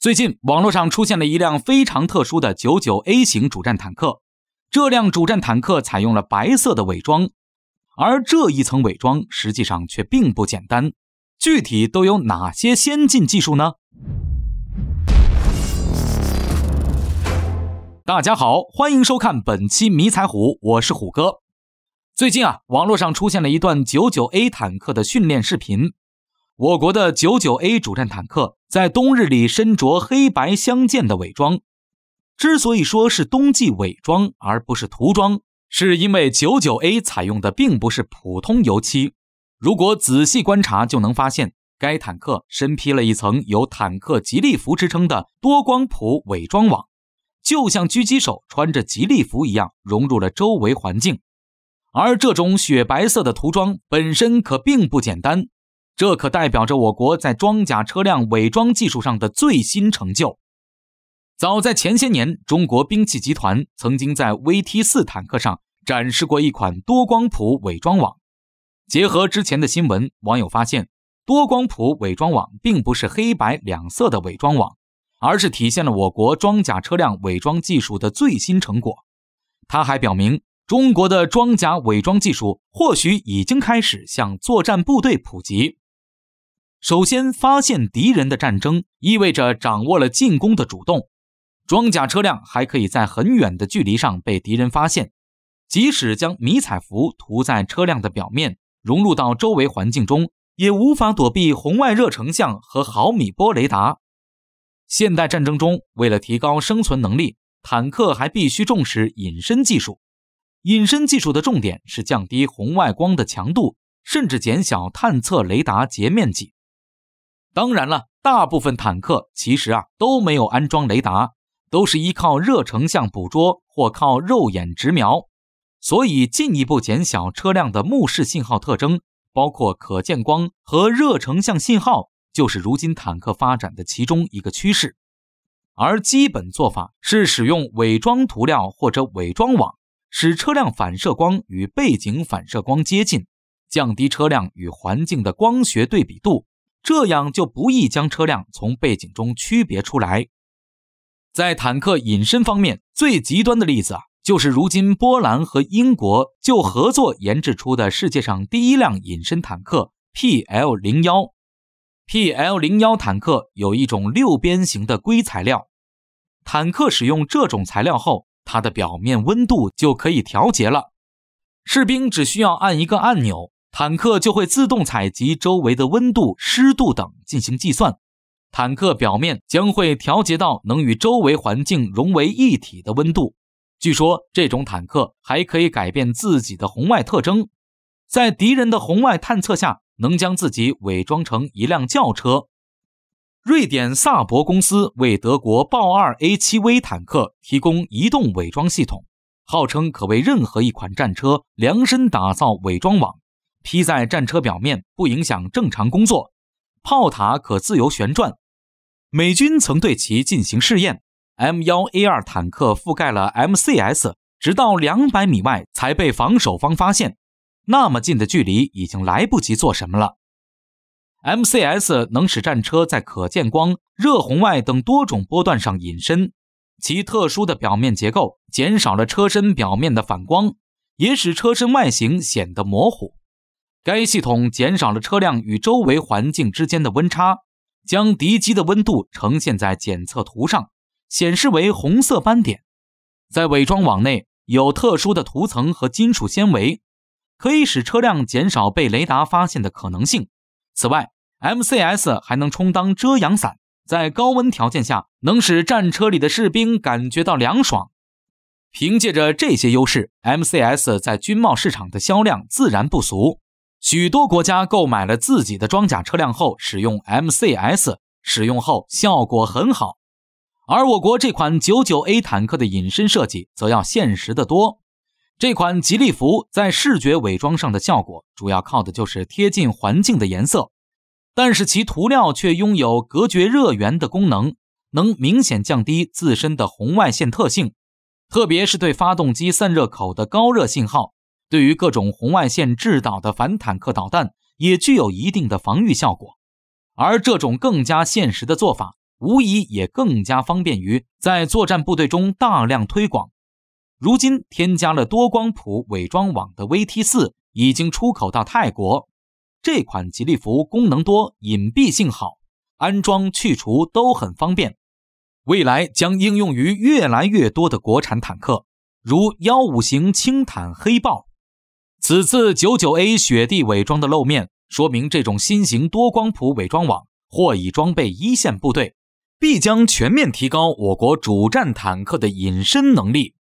最近，网络上出现了一辆非常特殊的九九 A 型主战坦克。这辆主战坦克采用了白色的伪装，而这一层伪装实际上却并不简单。具体都有哪些先进技术呢？大家好，欢迎收看本期《迷彩虎》，我是虎哥。最近啊，网络上出现了一段九九 A 坦克的训练视频。我国的九九 A 主战坦克在冬日里身着黑白相间的伪装。之所以说是冬季伪装而不是涂装，是因为九九 A 采用的并不是普通油漆。如果仔细观察，就能发现该坦克身披了一层由“坦克吉利服”之称的多光谱伪装网，就像狙击手穿着吉利服一样，融入了周围环境。而这种雪白色的涂装本身可并不简单。这可代表着我国在装甲车辆伪装技术上的最新成就。早在前些年，中国兵器集团曾经在 VT 四坦克上展示过一款多光谱伪装网。结合之前的新闻，网友发现，多光谱伪装网并不是黑白两色的伪装网，而是体现了我国装甲车辆伪装技术的最新成果。他还表明，中国的装甲伪装技术或许已经开始向作战部队普及。首先发现敌人的战争意味着掌握了进攻的主动。装甲车辆还可以在很远的距离上被敌人发现，即使将迷彩服涂在车辆的表面，融入到周围环境中，也无法躲避红外热成像和毫米波雷达。现代战争中，为了提高生存能力，坦克还必须重视隐身技术。隐身技术的重点是降低红外光的强度，甚至减小探测雷达截面积。当然了，大部分坦克其实啊都没有安装雷达，都是依靠热成像捕捉或靠肉眼直瞄。所以，进一步减小车辆的目视信号特征，包括可见光和热成像信号，就是如今坦克发展的其中一个趋势。而基本做法是使用伪装涂料或者伪装网，使车辆反射光与背景反射光接近，降低车辆与环境的光学对比度。这样就不易将车辆从背景中区别出来。在坦克隐身方面，最极端的例子啊，就是如今波兰和英国就合作研制出的世界上第一辆隐身坦克 PL 零幺。PL 零幺坦克有一种六边形的硅材料，坦克使用这种材料后，它的表面温度就可以调节了。士兵只需要按一个按钮。坦克就会自动采集周围的温度、湿度等进行计算，坦克表面将会调节到能与周围环境融为一体的温度。据说这种坦克还可以改变自己的红外特征，在敌人的红外探测下能将自己伪装成一辆轿车。瑞典萨博公司为德国豹二 A 七 V 坦克提供移动伪装系统，号称可为任何一款战车量身打造伪装网。披在战车表面不影响正常工作，炮塔可自由旋转。美军曾对其进行试验，M1A2 坦克覆盖了 MCS，直到两百米外才被防守方发现。那么近的距离已经来不及做什么了。MCS 能使战车在可见光、热红外等多种波段上隐身，其特殊的表面结构减少了车身表面的反光，也使车身外形显得模糊。该系统减少了车辆与周围环境之间的温差，将敌机的温度呈现在检测图上，显示为红色斑点。在伪装网内有特殊的涂层和金属纤维，可以使车辆减少被雷达发现的可能性。此外，MCS 还能充当遮阳伞，在高温条件下能使战车里的士兵感觉到凉爽。凭借着这些优势，MCS 在军贸市场的销量自然不俗。许多国家购买了自己的装甲车辆后，使用 MCS，使用后效果很好。而我国这款 99A 坦克的隐身设计则要现实的多。这款吉利服在视觉伪装上的效果，主要靠的就是贴近环境的颜色，但是其涂料却拥有隔绝热源的功能，能明显降低自身的红外线特性，特别是对发动机散热口的高热信号。对于各种红外线制导的反坦克导弹也具有一定的防御效果，而这种更加现实的做法，无疑也更加方便于在作战部队中大量推广。如今，添加了多光谱伪装网的 VT 四已经出口到泰国。这款吉利服功能多，隐蔽性好，安装去除都很方便，未来将应用于越来越多的国产坦克，如幺五型轻坦“黑豹”。此次九九 A 雪地伪装的露面，说明这种新型多光谱伪装网或已装备一线部队，必将全面提高我国主战坦克的隐身能力。